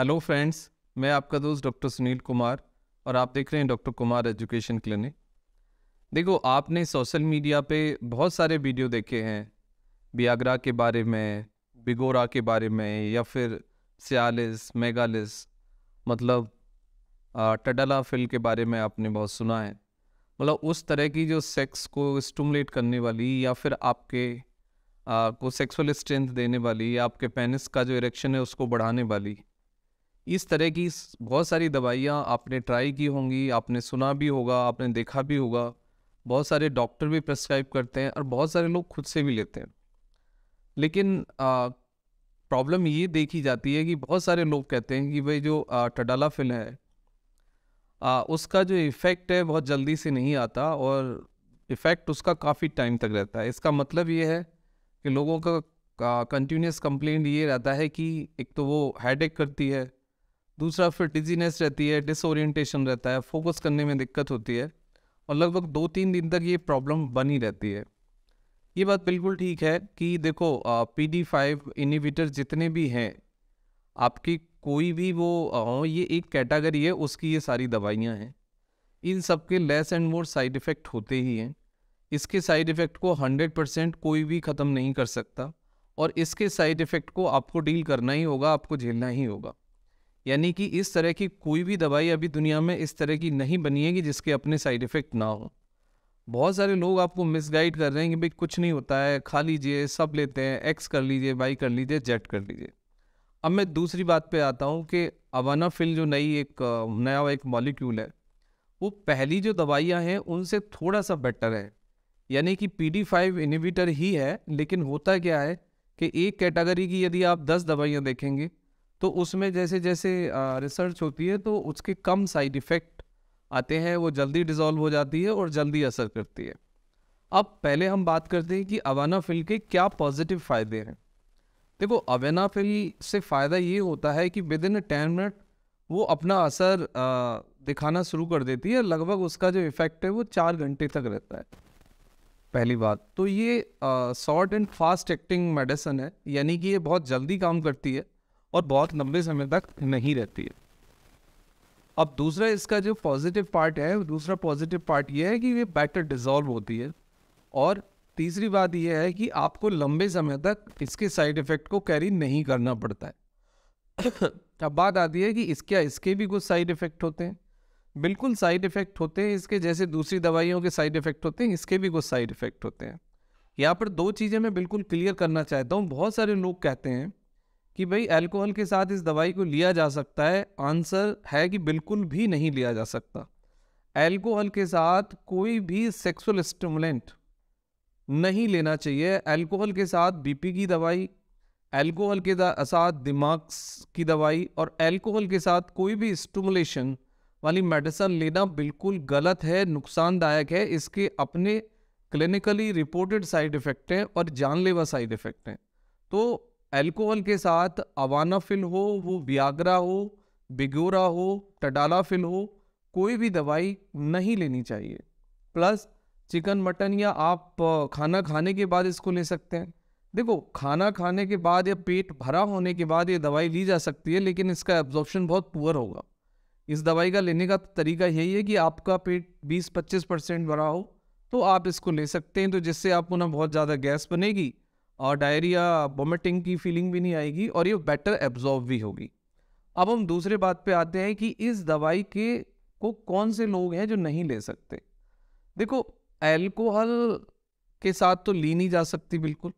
hello friends मैं आपका दोस्त डॉक्टर सुनील कुमार और आप देख रहे हैं डॉक्टर कुमार एजुकेशन क्लिनिक देखो आपने सोशल मीडिया पे बहुत सारे वीडियो देखे हैं बियागरा के बारे में बिगोरा के बारे में या फिर सियालिस मेगालिस मतलब टडला फिल के बारे में आपने बहुत सुना है मतलब उस तरह की जो सेक्स को स्टमुलेट करने वाली या फिर आपके आ, को सेक्सुअल स्ट्रेंथ देने वाली या आपके पेनिस का जो इरेक्शन है उसको बढ़ाने वाली इस तरह की बहुत सारी दवाइयाँ आपने ट्राई की होंगी आपने सुना भी होगा आपने देखा भी होगा बहुत सारे डॉक्टर भी प्रेस्क्राइब करते हैं और बहुत सारे लोग खुद से भी लेते हैं लेकिन प्रॉब्लम ये देखी जाती है कि बहुत सारे लोग कहते हैं कि भाई जो टडालाफिल है आ, उसका जो इफ़ेक्ट है बहुत जल्दी से नहीं आता और इफ़ेक्ट उसका काफ़ी टाइम तक रहता है इसका मतलब ये है कि लोगों का कंटिन्यूस कंप्लेंट ये रहता है कि एक तो वो हेडेक करती है दूसरा फिर डिजीनेस रहती है डिसोरिएंटेशन रहता है फोकस करने में दिक्कत होती है और लगभग दो तीन दिन तक ये प्रॉब्लम बनी रहती है ये बात बिल्कुल ठीक है कि देखो पी डी फाइव इनिविटर जितने भी हैं आपकी कोई भी वो आ, ये एक कैटेगरी है उसकी ये सारी दवाइयाँ हैं इन सब के less and more side effect होते ही हैं इसके साइड इफ़ेक्ट को 100 परसेंट कोई भी ख़त्म नहीं कर सकता और इसके साइड इफ़ेक्ट को आपको डील करना ही होगा आपको झेलना ही होगा यानी कि इस तरह की कोई भी दवाई अभी दुनिया में इस तरह की नहीं बनी है कि जिसके अपने साइड इफ़ेक्ट ना हो बहुत सारे लोग आपको मिसगाइड कर रहे हैं कि भाई कुछ नहीं होता है खा लीजिए सब लेते हैं एक्स कर लीजिए वाई कर लीजिए जेड कर लीजिए अब मैं दूसरी बात पे आता हूँ कि अवाना फिल जो नई एक नया एक मॉलिक्यूल है वो पहली जो दवाइयाँ हैं उनसे थोड़ा सा बेटर है यानी कि पी डी फाइव इनिविटर ही है लेकिन होता क्या है कि एक कैटेगरी की यदि आप दस दवाइयाँ देखेंगे तो उसमें जैसे जैसे रिसर्च होती है तो उसके कम साइड इफ़ेक्ट आते हैं वो जल्दी डिज़ोल्व हो जाती है और जल्दी असर करती है अब पहले हम बात करते हैं कि अवानाफिल के क्या पॉजिटिव फ़ायदे हैं देखो अवेनाफिल से फ़ायदा ये होता है कि within a ten minute वो अपना असर आ, दिखाना शुरू कर देती है लगभग उसका जो इफ़ेक्ट है वो चार घंटे तक रहता है पहली बात तो ये short and fast acting medicine है यानी कि ये बहुत जल्दी काम करती है और बहुत लंबे समय तक नहीं रहती है अब दूसरा इसका जो पॉजिटिव पार्ट है दूसरा पॉजिटिव पार्ट ये है कि ये बैटर डिजॉल्व होती है और तीसरी बात यह है कि आपको लंबे समय तक इसके साइड इफ़ेक्ट को कैरी नहीं करना पड़ता है अब बात आती है कि इसके इसके भी कुछ साइड इफ़ेक्ट होते हैं बिल्कुल साइड इफ़ेक्ट होते हैं इसके जैसे दूसरी दवाइयों के साइड इफ़ेक्ट होते हैं इसके भी कुछ साइड इफ़ेक्ट होते हैं यहाँ पर दो चीज़ें मैं बिल्कुल क्लियर करना चाहता हूँ बहुत सारे लोग कहते हैं कि भाई अल्कोहल के साथ इस दवाई को लिया जा सकता है आंसर है कि बिल्कुल भी नहीं लिया जा सकता अल्कोहल के साथ कोई भी सेक्सुअल स्टमुलेंट नहीं लेना चाहिए अल्कोहल के साथ बीपी की दवाई अल्कोहल के साथ दिमाग की दवाई और अल्कोहल के साथ कोई भी स्टमुलेशन वाली मेडिसन लेना बिल्कुल गलत है नुकसानदायक है इसके अपने क्लिनिकली रिपोर्टेड साइड इफ़ेक्ट हैं और जानलेवा साइड इफ़ेक्ट हैं तो एल्कोहल के साथ अवानाफिल हो वो वियाग्रा हो बिगोरा हो टडालाफिल हो कोई भी दवाई नहीं लेनी चाहिए प्लस चिकन मटन या आप खाना खाने के बाद इसको ले सकते हैं देखो खाना खाने के बाद या पेट भरा होने के बाद ये दवाई ली जा सकती है लेकिन इसका एब्जॉर्प्शन बहुत पुअर होगा इस दवाई का लेने का तरीका यही है कि आपका पेट 20-25 परसेंट भरा हो तो आप इसको ले सकते हैं तो जिससे आपको ना बहुत ज़्यादा गैस बनेगी और डायरिया वोमिटिंग की फीलिंग भी नहीं आएगी और ये बेटर एब्जॉर्व भी होगी अब हम दूसरे बात पे आते हैं कि इस दवाई के को कौन से लोग हैं जो नहीं ले सकते देखो एल्कोहल के साथ तो ली नहीं जा सकती बिल्कुल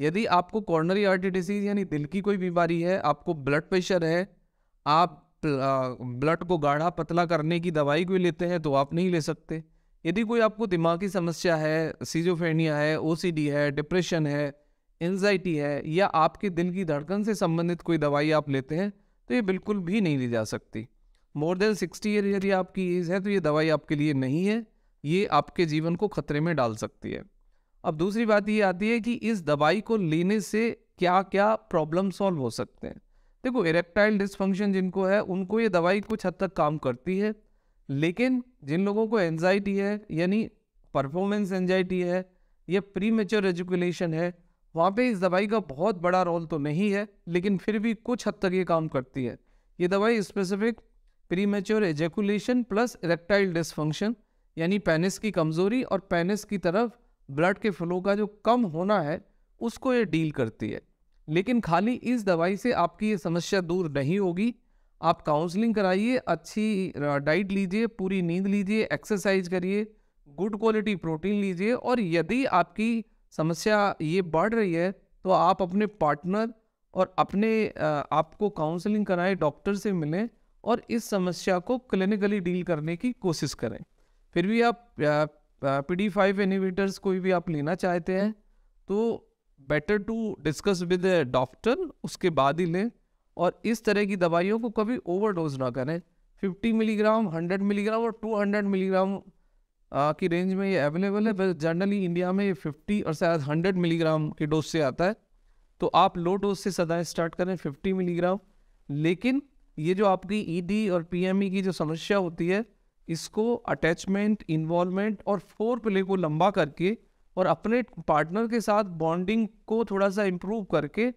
यदि आपको कॉर्नरी आर्टरी डिजीज यानी दिल की कोई बीमारी है आपको ब्लड प्रेशर है आप ब्लड को गाढ़ा पतला करने की दवाई कोई लेते हैं तो आप नहीं ले सकते यदि कोई आपको दिमागी समस्या है सीजोफेनिया है ओसीडी है डिप्रेशन है एनजाइटी है या आपके दिल की धड़कन से संबंधित कोई दवाई आप लेते हैं तो ये बिल्कुल भी नहीं ली जा सकती मोर देन सिक्सटी ईयर यदि आपकी एज है तो ये दवाई आपके लिए नहीं है ये आपके जीवन को खतरे में डाल सकती है अब दूसरी बात ये आती है कि इस दवाई को लेने से क्या क्या प्रॉब्लम सॉल्व हो सकते हैं देखो इरेक्टाइल डिसफंक्शन जिनको है उनको ये दवाई कुछ हद तक काम करती है लेकिन जिन लोगों को एनजाइटी है यानी परफॉर्मेंस एनजाइटी है या प्री मेचर एजुकुलेशन है वहाँ पे इस दवाई का बहुत बड़ा रोल तो नहीं है लेकिन फिर भी कुछ हद तक ये काम करती है ये दवाई specific premature ejaculation plus erectile dysfunction यानी पेनिस की कमज़ोरी और पेनिस की तरफ ब्लड के फ्लो का जो कम होना है उसको ये डील करती है लेकिन खाली इस दवाई से आपकी ये समस्या दूर नहीं होगी आप काउंसलिंग कराइए अच्छी डाइट लीजिए पूरी नींद लीजिए एक्सरसाइज करिए गुड क्वालिटी प्रोटीन लीजिए और यदि आपकी समस्या ये बढ़ रही है तो आप अपने पार्टनर और अपने आपको काउंसलिंग कराएं डॉक्टर से मिलें और इस समस्या को क्लिनिकली डील करने की कोशिश करें फिर भी आप पी डी फाइव एनिवेटर्स कोई भी आप लेना चाहते हैं तो better to discuss with doctor उसके बाद ही लें और इस तरह की दवाइयों को कभी ओवरडोज ना करें 50 मिलीग्राम 100 मिलीग्राम और 200 मिलीग्राम की रेंज में ये अवेलेबल है बस जनरली इंडिया में ये फिफ्टी और शायद हंड्रेड मिलीग्राम के डोज से आता है तो आप लो डोज से सदाएँ स्टार्ट करें फिफ्टी मिलीग्राम लेकिन ये जो आपकी ईडी e और पीएमई e की जो समस्या होती है इसको अटैचमेंट इन्वॉल्वमेंट और फोर प्ले को लंबा करके और अपने पार्टनर के साथ बॉन्डिंग को थोड़ा सा इम्प्रूव करके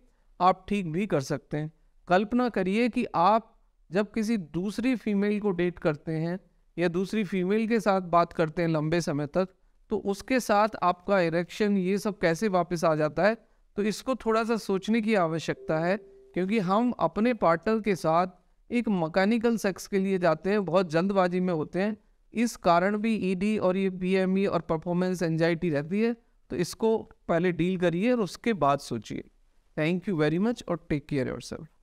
आप ठीक भी कर सकते हैं कल्पना करिए कि आप जब किसी दूसरी फीमेल को डेट करते हैं या दूसरी फीमेल के साथ बात करते हैं लंबे समय तक तो उसके साथ आपका इरेक्शन ये सब कैसे वापस आ जाता है तो इसको थोड़ा सा सोचने की आवश्यकता है क्योंकि हम अपने पार्टनर के साथ एक मकैनिकल सेक्स के लिए जाते हैं बहुत जल्दबाजी में होते हैं इस कारण भी ईडी e और ये पीएमई e और परफॉर्मेंस एंजाइटी रहती है तो इसको पहले डील करिए और उसके बाद सोचिए थैंक यू वेरी मच और टेक केयर योर सेल्फ